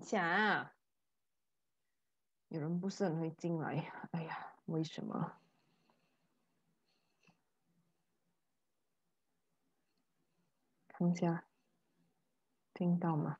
讲，有人不是很会进来？哎呀，为什么？看一下，听到吗？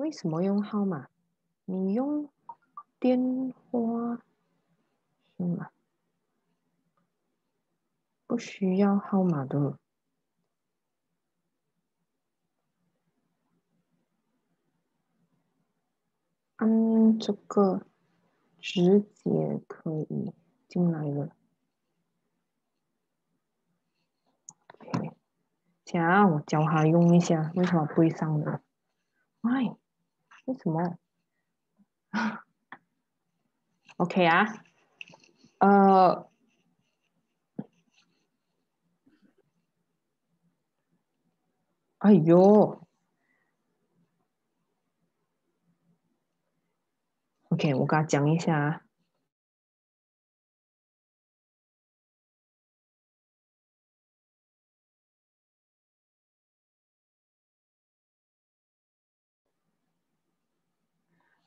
为什么用号码？你用电话是吗？不需要号码的，按这个直接可以进来的。行，我教他用一下，为什么不会上的？y 什么？o k 啊，呃，哎哟，OK，我给他讲一下。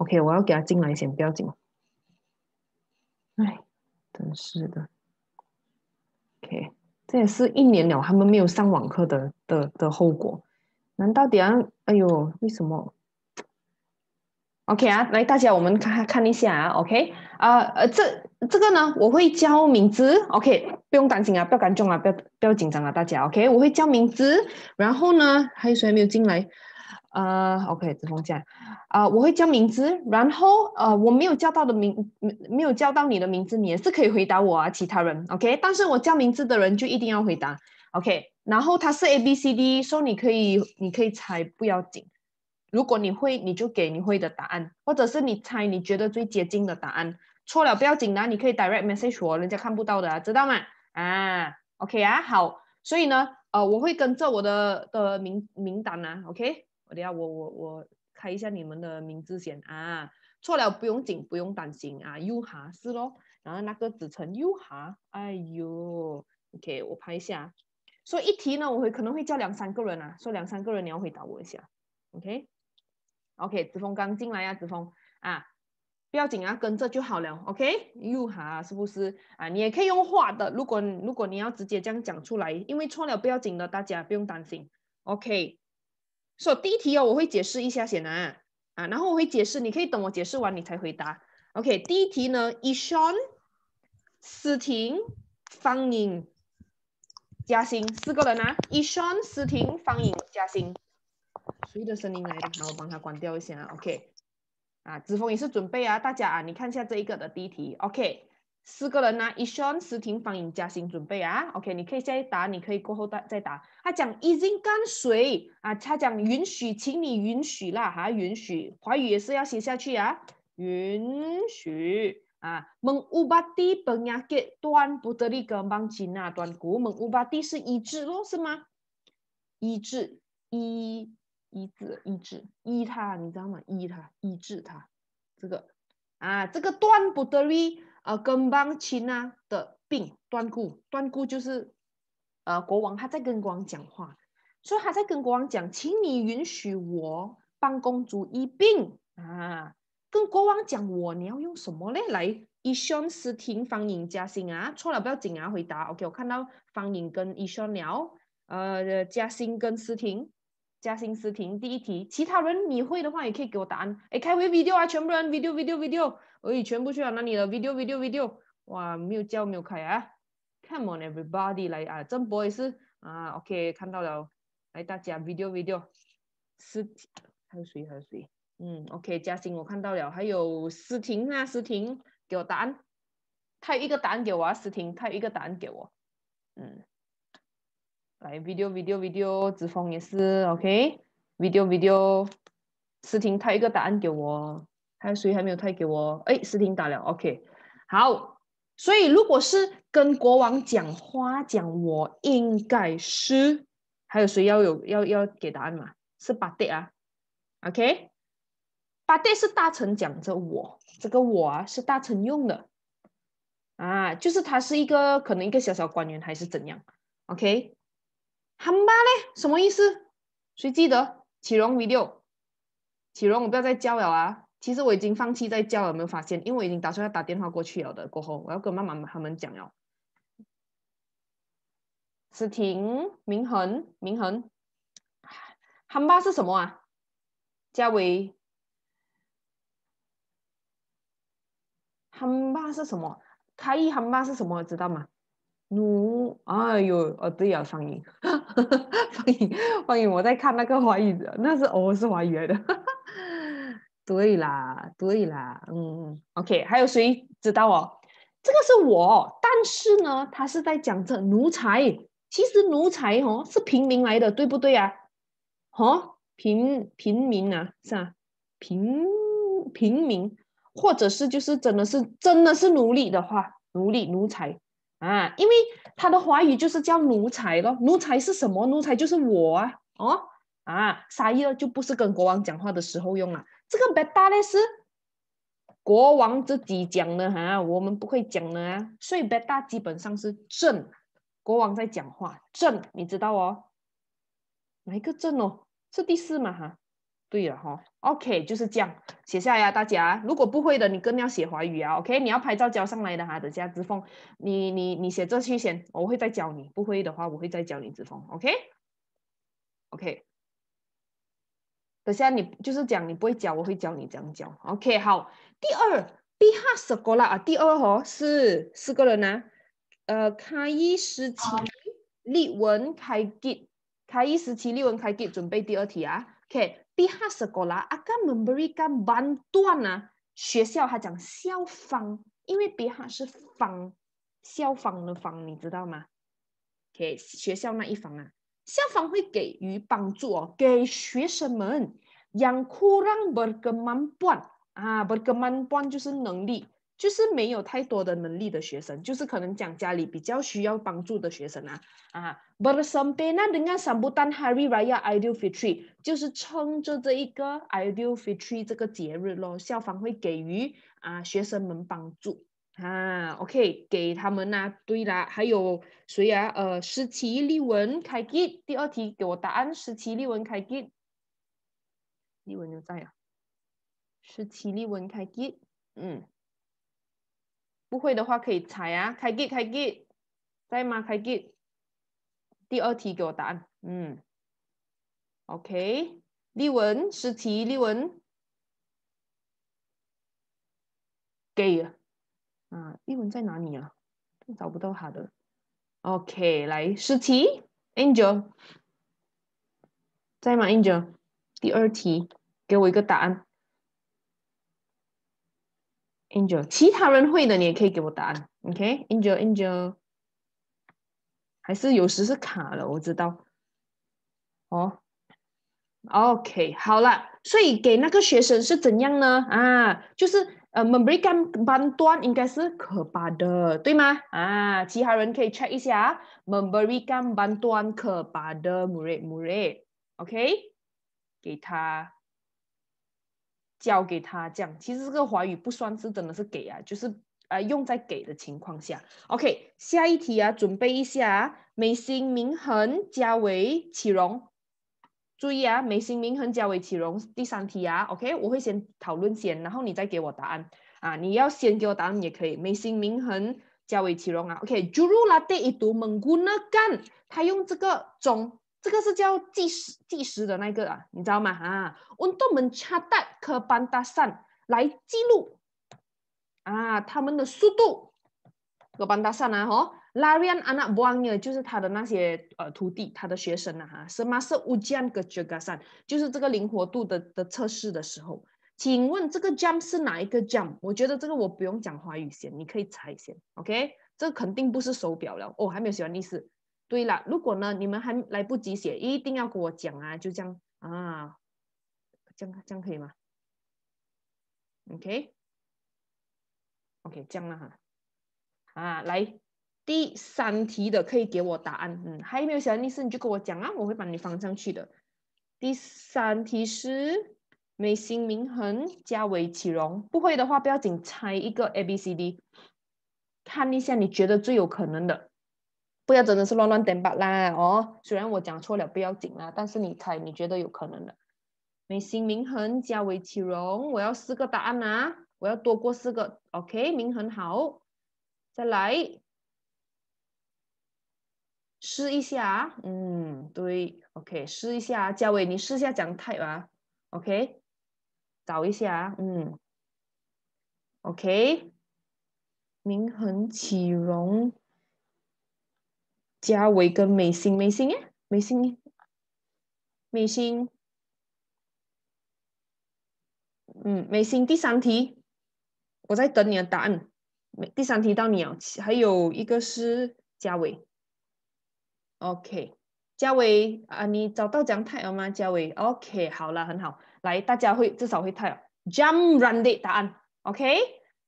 OK，我要给他进来先，不要紧。哎，真是的。OK，这也是一年了，他们没有上网课的的的后果。难道这下？哎呦，为什么？OK 啊，来大家我们看看看一下啊。OK，啊呃这这个呢，我会叫名字。OK，不用担心啊，不要紧张啊，不要不要紧张啊，大家。OK，我会叫名字。然后呢，还有谁没有进来？啊，OK，子峰讲，啊，我会叫名字，然后呃，我没有叫到的名，没有叫到你的名字，你也是可以回答我啊，其他人，OK，但是我叫名字的人就一定要回答，OK，然后他是 A B C D，说你可以，你可以猜，不要紧，如果你会，你就给你会的答案，或者是你猜你觉得最接近的答案，错了不要紧啦，你可以 Direct Message 我，人家看不到的啊，知道吗？啊，OK 啊，好，所以呢，呃，我会跟着我的的名名单啊，OK。我我我开一下你们的名字先啊，错了不用紧，不用担心啊。U 哈是咯，然后那个子辰 U 哈，哎呦，OK，我拍一下。所以一题呢，我会可能会叫两三个人啊，说两三个人你要回答我一下，OK，OK，子峰刚进来呀，子峰啊，不要紧啊，跟着就好了，OK，U 哈是不是啊？你也可以用画的，如果如果你要直接这样讲出来，因为错了不要紧的，大家不用担心，OK。以第一题哦，我会解释一下，先啊啊，然后我会解释，你可以等我解释完你才回答。OK，第一题呢，s h i 伊 n 思婷、方颖、嘉兴四个人啊，伊 n 思婷、方颖、嘉兴，谁的声音来的？然后帮他关掉一下啊。OK，啊，子峰也是准备啊，大家啊，你看一下这一个的第一题。OK。四个人呐，以上十听方应加薪准备啊，OK？你可以现在打，你可以过后再再打。他讲已经跟随啊，他讲允许，请你允许啦，哈，允许。华语也是要写下去啊，允许啊。蒙兀巴底本雅吉断布德力，格蒙吉纳断。国蒙兀巴底是一治咯，是吗？一治一一治一治一他，你知道吗？一他一治他这个啊，这个断不得力。呃，跟邦亲呐的病断故，断故就是呃国王，他在跟国王讲话，所以他在跟国王讲，请你允许我帮公主医病啊。跟国王讲，我你要用什么嘞？来，伊轩斯汀、方颖、嘉欣啊，错了不要紧啊。回答，OK，我看到方颖跟伊轩聊，呃，嘉欣跟斯汀。嘉兴、思婷，第一题，其他人你会的话也可以给我答案。哎，开会 video 啊，全部人 video，video，video。哎，全部去了哪里了？video，video，video。哇，没有叫，没有开啊。Come on everybody，来啊，真不好意思啊。OK，看到了。来，大家 video，video。思婷，还有谁？还有谁？嗯，OK，嘉兴我看到了，还有思婷啊，思婷，给我答案。他有一个答案给我啊，思婷，他有一个答案给我。嗯。来，video video video，子峰也是，OK，video video，思婷他一个答案给我，还有谁还没有他给我？哎，思婷打了，OK，好，所以如果是跟国王讲话，讲我应该是，还有谁要有要要给答案嘛？是巴蒂啊，OK，巴蒂是大臣讲着我，这个我啊是大臣用的，啊，就是他是一个可能一个小小官员还是怎样，OK。航班嘞？什么意思？谁记得启荣 V 六？启荣，我不要再叫了啊！其实我已经放弃再叫了，有没有发现？因为我已经打算要打电话过去了的。过后我要跟妈妈他们讲哟。思婷、明恒、明恒，航班是什么啊？嘉伟，航班是什么？开一航班是什么？知道吗？奴，哎呦，哦对，要放映，放 映，放映！我在看那个华语的，那是哦，是华语来的。对啦，对啦，嗯，OK。还有谁知道哦？这个是我，但是呢，他是在讲这奴才。其实奴才哦是平民来的，对不对啊？哦，平平民啊，是啊，平平民，或者是就是真的是真的是奴隶的话，奴隶奴才。啊，因为他的华语就是叫奴才咯，奴才是什么？奴才就是我啊，哦啊，沙耶就不是跟国王讲话的时候用啊。这个贝达呢，是国王自己讲的哈，我们不会讲的啊，所以贝达基本上是正国王在讲话，正你知道哦，哪一个正哦？是第四嘛哈？对了哈，OK，就是这样，写下呀，大家。如果不会的，你更要写华语啊，OK。你要拍照交上来的哈。等下子峰，你你你写这去先，我会再教你。不会的话，我会再教你子峰，OK，OK。等下你就是讲你不会教，我会教你这样教，OK。好，第二，B 哈十个啦啊，第二哈是四个人啊。呃，开一十七，立文开给，开一十七，立文开给，准备第二题啊。OK，di had sekolah akan memberikan bantuan 啊，学校还讲校方，因为 di had 是方，校方的方，你知道吗？OK，学校那一方啊，校方会给予帮助哦，给学生们 yang kurang berke mampuan 啊，berke mampuan 就是能力。就是没有太多的能力的学生，就是可能讲家里比较需要帮助的学生啊啊。But some a n n a dengan sambutan Hari Raya Idul Fitri，就是趁着这一个 Idul Fitri 这个节日咯，校方会给予啊学生们帮助啊。OK，给他们啊。对啦，还有谁啊？呃，十七例文开吉，第二题给我答案。十七例文开吉，例文就在啊。十七例文开吉，嗯。不会的话可以猜啊，开吉开吉，在吗？开吉，第二题给我答案。嗯，OK，例文，试题例文，给啊，啊，例文在哪里啊？找不到他的。OK，来试题，Angel，在吗？Angel，第二题给我一个答案。Angel，其他人会的你也可以给我答案，OK？Angel，Angel，还是有时是卡了，我知道。哦，OK，好了，所以给那个学生是怎样呢？啊，就是呃，Membrikan bantuan 应该是可怕的，对吗？啊，其他人可以 check 一下，Membrikan bantuan 班段可怕的 m u r d m u r d o k 给他。交给他这样，其实这个华语不算是真的是给啊，就是呃用在给的情况下。OK，下一题啊，准备一下，美心、明恒、加为启荣，注意啊，美心、明恒、加为启荣，第三题啊。OK，我会先讨论先，然后你再给我答案啊。你要先给我答案也可以，美心、明恒、加伟、启荣啊。OK，jurulatte itu menggunakan，他用这个中。这个是叫计时计时的那个啊，你知道吗？啊，温度们恰带科班搭讪来记录啊，他们的速度科班搭讪啊，哈，u a n g n y a 就是他的那些呃徒弟，他的学生啊，哈，什么是乌江格杰 a n 就是这个灵活度的的测试的时候，请问这个 j u m p 是哪一个 j u m p 我觉得这个我不用讲华语先，你可以猜一下，OK？这肯定不是手表了哦，还没有写完历史。对了，如果呢，你们还来不及写，一定要跟我讲啊！就这样啊，这样这样可以吗？OK，OK，这样了哈。啊，来第三题的可以给我答案。嗯，还有没有小的意思？你就跟我讲啊，我会把你放上去的。第三题是美心明恒加韦启荣，不会的话不要紧，猜一个 A、B、C、D，看一下你觉得最有可能的。不要真的是乱乱点吧啦哦，虽然我讲错了不要紧啦，但是你猜你觉得有可能的？美心、明恒、加伟、启荣，我要四个答案啊！我要多过四个。OK，明恒好，再来试一下。嗯，对，OK，试一下，嘉伟你试一下讲台吧。OK，找一下，嗯，OK，明恒、启荣。嘉伟跟美星，美星耶，美星，美星，嗯，美星，第三题，我在等你的答案。美，第三题到你啊，还有一个是嘉伟。OK，嘉伟啊，你找到姜太了吗？嘉伟，OK，好了，很好。来，大家会至少会太哦。Jump, run, day，答案，OK。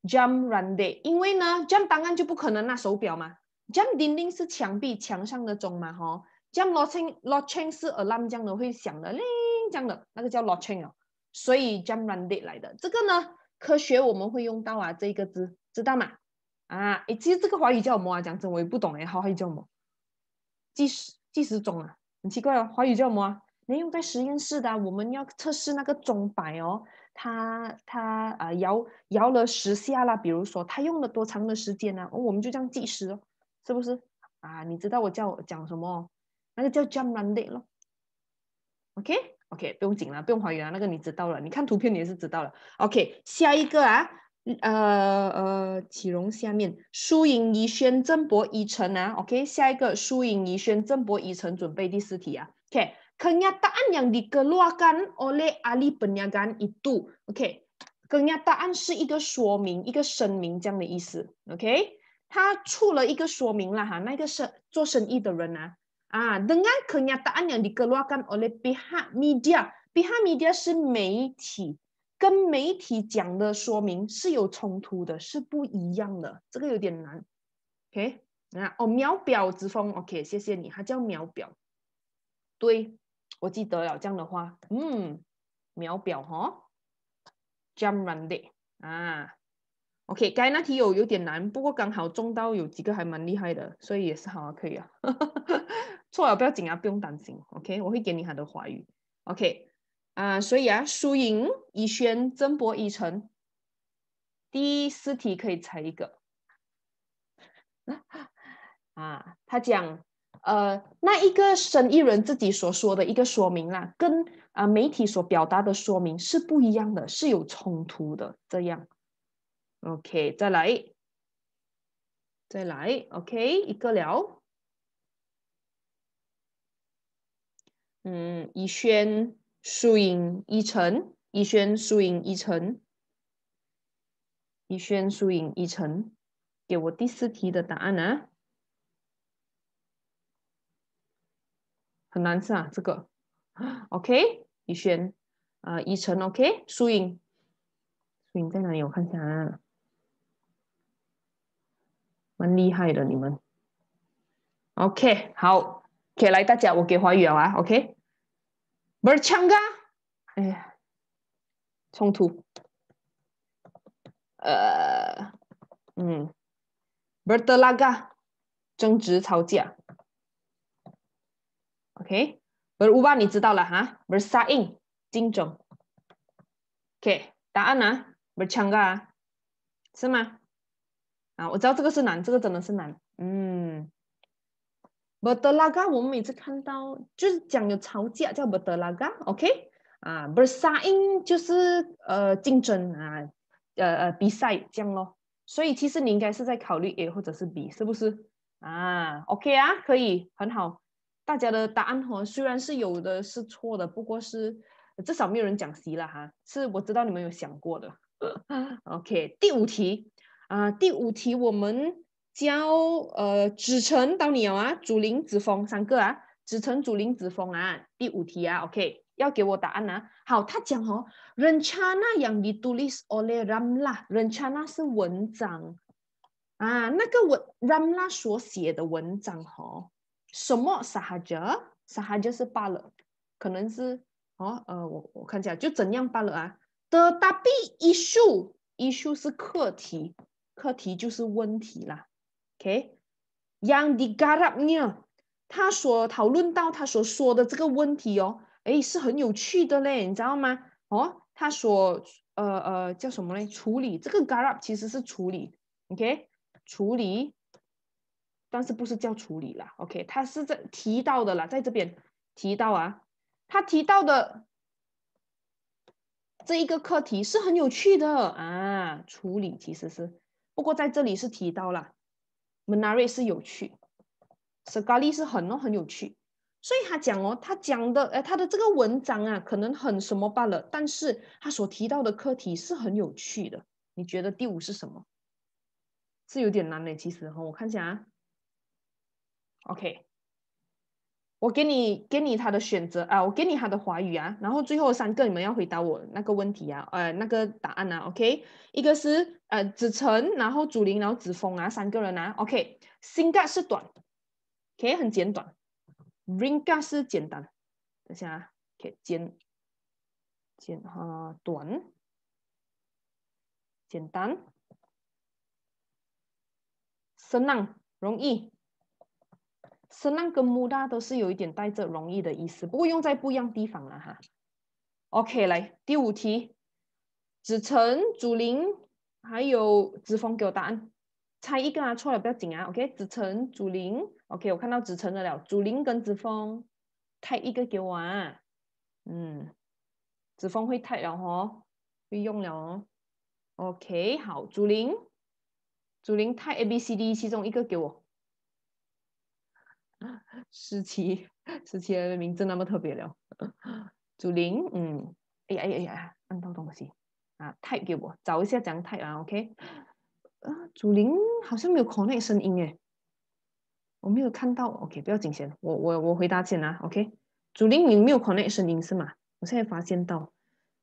Jump, run, day，因为呢，jump 答案就不可能拿手表嘛。jam ding ding 是墙壁墙上的钟嘛？哈，jam l o c h i n g l o c h i n g 是 alarm 这讲的会响的铃讲的，那个叫 l o c h i n g 哦，所以 jam r u n d y 来的这个呢，科学我们会用到啊，这一个字知道吗？啊，哎，其实这个华语叫么啊？讲真我也不懂哎，好，华语叫么？计时计时钟啊，很奇怪哦，华语叫么啊？能用在实验室的，我们要测试那个钟摆哦，它它啊摇摇了十下啦，比如说它用了多长的时间呢？我们就这样计时哦。是不是啊？你知道我叫讲什么？那个叫 Jamland OK，OK，不用紧了，不用怀疑了，那个你知道了。你看图片也是知道了。OK，下一个啊，呃呃，启荣下面输赢一轩郑博一成啊。OK，下一个输赢一轩郑博一成，准备第四题啊。OK，Kenyataan yang dikeluarkan oleh Ali p e n a g a itu。OK，Kenya 是一个说明、一个声明这样的意思。OK。他出了一个说明了哈，那个是做生意的人呐，啊，dengan kenyataan yang dikeluarkan oleh pihak media，pihak media 是媒体，跟媒体讲的说明是有冲突的，是不一样的。这个有点难，OK？那哦，秒表之风，OK？谢谢你，他叫秒表。对，我记得了这样的话，嗯，秒表哈，jam rande 啊。OK，刚才那题有有点难，不过刚好中到有几个还蛮厉害的，所以也是好啊，可以啊。错了不要紧啊，不用担心。OK，我会给你他的华语。OK，啊，所以啊，输赢，怡轩，曾博，怡晨。第四题可以猜一个。啊，他讲，呃，那一个生意人自己所说的一个说明啦，跟啊媒体所表达的说明是不一样的是有冲突的这样。OK，再来，再来，OK，一个了。嗯，一轩、苏颖、一晨、一轩、苏颖、一晨、一轩、苏颖、一晨，给我第四题的答案啊！很难吃啊，这个。OK，一轩，啊，一晨，OK，苏颖，苏颖在哪里？我看一下。啊。蛮厉害的你们，OK 好，OK 来大家，我给华宇啊，OK，不是 g a 哎，呀，冲突，呃，嗯，不是 a g a 争执吵架，OK，而乌巴你知道了哈，不是 i n 精准。o k 答案呢，不是 g a 是吗？啊，我知道这个是难，这个真的是难。嗯，伯德拉嘎，我们每次看到就是讲有吵架叫伯德拉嘎，OK？啊，不是杀因就是呃竞争啊，呃呃比赛这样咯。所以其实你应该是在考虑 A 或者是 B，是不是？啊，OK 啊，可以，很好。大家的答案哈，虽然是有的是错的，不过是至少没有人讲 C 了哈。是我知道你们有想过的。OK，第五题。啊，第五题我们教呃，子到你鸟啊，主林、子峰三个啊，子辰、主林、子峰啊，第五题啊，OK，要给我答案呐。好，他讲哦，rencana yang ditulis oleh Ramla，rencana 是文章啊，那个我 Ramla 所写的文章哦，什么 sahaja，sahaja 是罢了，可能是哦，呃，我我看一下，就怎样罢了啊？的 tapi isu，isu 是课题。课题就是问题啦，OK。y a n g di garap 呢？他所讨论到他所说的这个问题哦，哎是很有趣的嘞，你知道吗？哦，他所呃呃叫什么呢？处理这个 garap 其实是处理，OK，处理，但是不是叫处理啦？OK，他是在提到的啦，在这边提到啊，他提到的这一个课题是很有趣的啊，处理其实是。不过在这里是提到了，Manari 是有趣 c i r l i 是很哦很有趣，所以他讲哦他讲的，哎他的这个文章啊可能很什么罢了，但是他所提到的课题是很有趣的。你觉得第五是什么？是有点难嘞，其实哈，我看一下，OK 啊。。我给你给你他的选择啊，我给你他的华语啊，然后最后三个你们要回答我那个问题啊，呃，那个答案啊，OK，一个是呃子晨，然后祖林，然后子峰啊，三个人啊，OK，singa 是短，OK 很简短，ringa 是简单，等下，OK 简简啊短简单，声浪容易。“生浪”跟“木大”都是有一点带着容易的意思，不过用在不一样地方了哈。OK，来第五题：子辰、主林还有子峰，给我答案。猜一个啊，错了不要紧啊。OK，子辰、主林 OK，我看到子辰的了，主林跟子峰，猜一个给我啊。嗯，子峰会猜了哦，会用了哦。OK，好，主林，主林猜 A、B、C、D 其中一个给我。十七，十七的名字那么特别了。祖林，嗯，哎呀哎呀呀，按到东西啊！太给我找一下讲太啊，OK。啊，祖林好像没有 connect 声音哎，我没有看到，OK，不要紧先，我我我回答先啊，OK。祖林，你没有 connect 声音是吗？我现在发现到，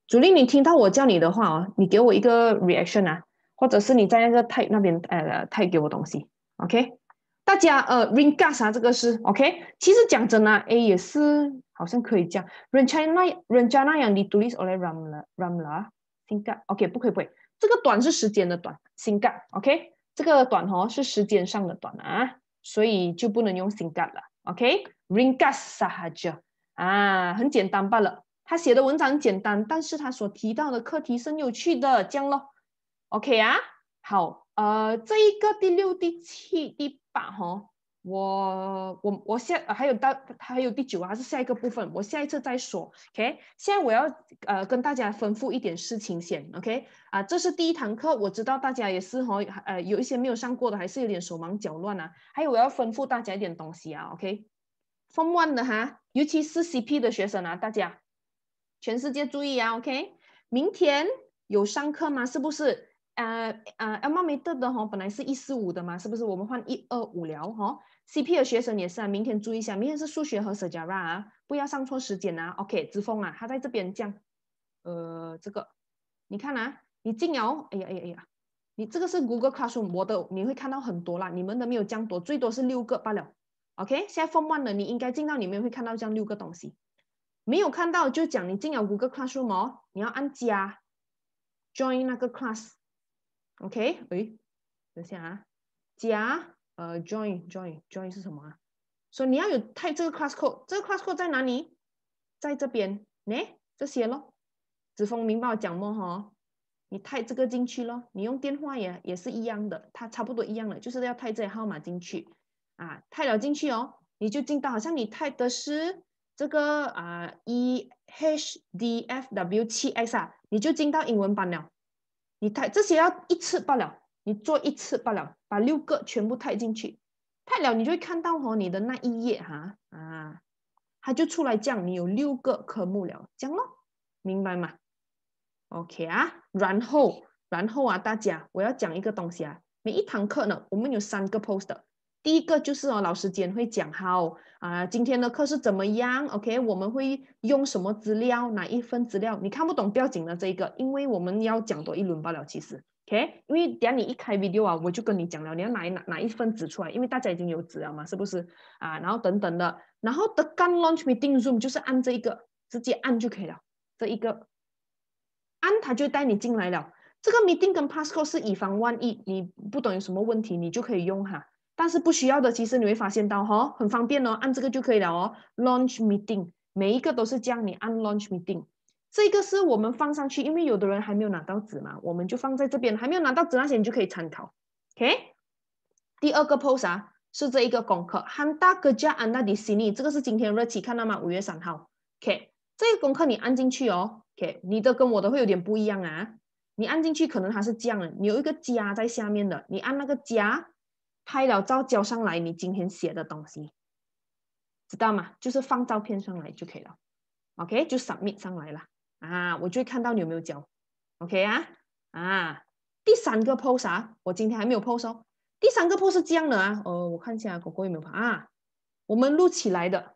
祖林，你听到我叫你的话哦，你给我一个 reaction 啊，或者是你在那个太那边呃太给我东西，OK。大家，呃，ringa 啥这个是 OK？其实讲真啊，A 也是好像可以这样。人家那人家那样的读是 olamla o l a m l a r i n g a OK 不可以不可以，这个短是时间的短，singa OK 这个短哦是时间上的短啊，所以就不能用 singa 了 OK？ringa gas a h 啥就啊，很简单罢了。他写的文章很简单，但是他所提到的课题是有趣的，这样咯 OK 啊好。呃，这一个第六、第七、第八哈，我我我下还有到还有第九啊，是下一个部分，我下一次再说。OK，现在我要呃跟大家吩咐一点事情先，OK？啊，这是第一堂课，我知道大家也是哈，呃，有一些没有上过的还是有点手忙脚乱啊。还有我要吩咐大家一点东西啊，OK？One 的哈，尤其是 CP 的学生啊，大家全世界注意啊，OK？明天有上课吗？是不是？呃呃，L 妈没得的哈，本来是一四五的嘛，是不是？我们换一二五聊哈。C P 的学生也是啊，明天注意一下，明天是数学和 Sajara，不要上错时间呐。OK，子峰啊，他在这边讲，呃，这个你看啊，你进哦。哎呀哎呀哎呀，你这个是 Google Classroom，我的你会看到很多啦，你们的没有这样多，最多是六个罢了。OK，现在 f o r m One 了，你应该进到里面会看到这样六个东西，没有看到就讲你进了 Google Classroom 哦，你要按加，Join 那个 Class。OK，哎，等下啊，加呃，join，join，join 是什么？啊？说你要有 type 这个 class code，这个 class code 在哪里？在这边呢，这些咯。子峰明白我讲么？哈，你 type 这个进去咯，你用电话也也是一样的，它差不多一样的，就是要 type 这些号码进去啊，type 了进去哦，你就进到好像你 type 的是这个啊，E H D F W 七 X 啊，你就进到英文版了。你太这些要一次罢了，你做一次罢了，把六个全部太进去，太了你就会看到哦，你的那一页哈啊，它就出来讲，你有六个科目了，讲咯，明白吗？OK 啊，然后然后啊，大家我要讲一个东西啊，每一堂课呢，我们有三个 poster。第一个就是哦，老师间会讲好啊，今天的课是怎么样？OK，我们会用什么资料？哪一份资料？你看不懂不要紧的这一个，因为我们要讲多一轮罢了，其实，OK，因为等下你一开 video 啊，我就跟你讲了，你要哪哪哪一份纸出来？因为大家已经有纸了嘛，是不是啊？然后等等的，然后 the gun launch meeting room 就是按这一个，直接按就可以了，这一个按它就带你进来了。这个 meeting 跟 passcode 是以防万一，你不懂有什么问题，你就可以用哈。但是不需要的，其实你会发现到哈，很方便哦，按这个就可以了哦。Launch meeting，每一个都是这样，你按 Launch meeting，这个是我们放上去，因为有的人还没有拿到纸嘛，我们就放在这边，还没有拿到纸那些你就可以参考。OK，第二个 pose 啊，是这一个功课。anda di sini，这个是今天的热期，看到吗？五月三号。OK，这个功课你按进去哦。OK，你的跟我的会有点不一样啊，你按进去可能它是这样的，你有一个加在下面的，你按那个加。拍了照交上来，你今天写的东西，知道吗？就是放照片上来就可以了。OK，就 submit 上来了啊！我就会看到你有没有交。OK 啊啊！第三个 post 啥？我今天还没有 post 哦。第三个 post 是这样的啊。哦，我看一下狗狗有没有发啊？我们录起来的。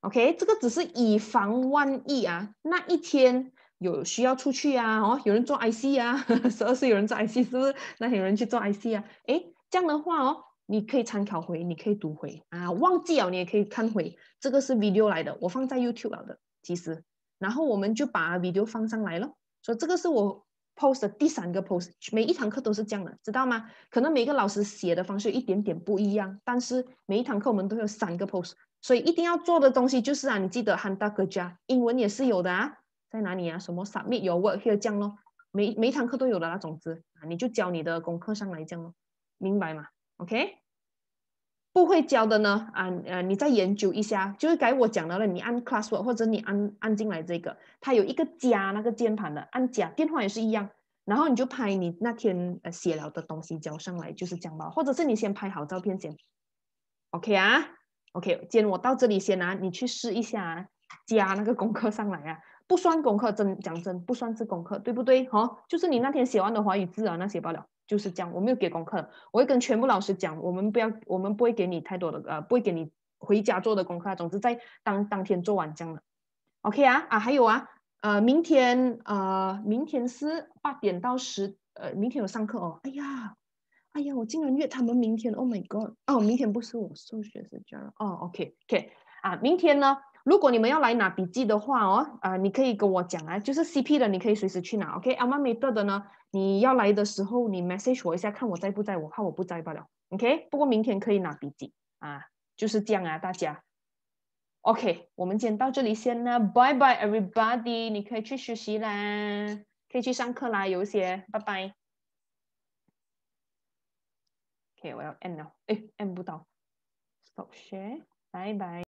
OK，这个只是以防万一啊。那一天有需要出去啊？哦，有人做 IC 啊？十二岁有人做 IC 是不是？那天有人去做 IC 啊？哎。这样的话哦，你可以参考回，你可以读回啊，忘记了你也可以看回。这个是 video 来的，我放在 YouTube 了的。其实，然后我们就把 video 放上来了，以这个是我 post 的第三个 post。每一堂课都是这样的，知道吗？可能每个老师写的方式一点点不一样，但是每一堂课我们都有三个 post。所以一定要做的东西就是啊，你记得喊大加英文也是有的啊，在哪里啊？什么 submit your work here 样咯。每每堂课都有的啦。总之啊，你就交你的功课上来讲咯。明白吗？OK，不会教的呢，啊呃，你再研究一下，就是该我讲的了。你按 classwork 或者你按按进来这个，它有一个加那个键盘的，按加电话也是一样。然后你就拍你那天呃写了的东西交上来，就是讲吧，或者是你先拍好照片先。OK 啊，OK，今天我到这里先啊，你去试一下加那个功课上来啊，不算功课，真讲真不算是功课，对不对？哈，就是你那天写完的华语字啊，那写不了。就是这样，我没有给功课，我会跟全部老师讲，我们不要，我们不会给你太多的，呃，不会给你回家做的功课，总之在当当天做完，这样的。OK 啊啊，还有啊，呃，明天呃，明天是八点到十，呃，明天有上课哦。哎呀，哎呀，我竟然约他们明天，Oh my God！哦，明天不是我数学时间了，哦，OK OK，啊，明天呢？如果你们要来拿笔记的话哦，啊，你可以跟我讲啊，就是 CP 的，你可以随时去拿，OK。阿妈没得的呢，你要来的时候你 message 我一下，看我在不在我，怕我不在罢了，OK。不过明天可以拿笔记啊，就是这样啊，大家，OK。我们先到这里先啦，bye bye everybody，你可以去学习啦，可以去上课啦，有一些，拜拜。OK，我要按了，哎，按不到，扫学，拜拜。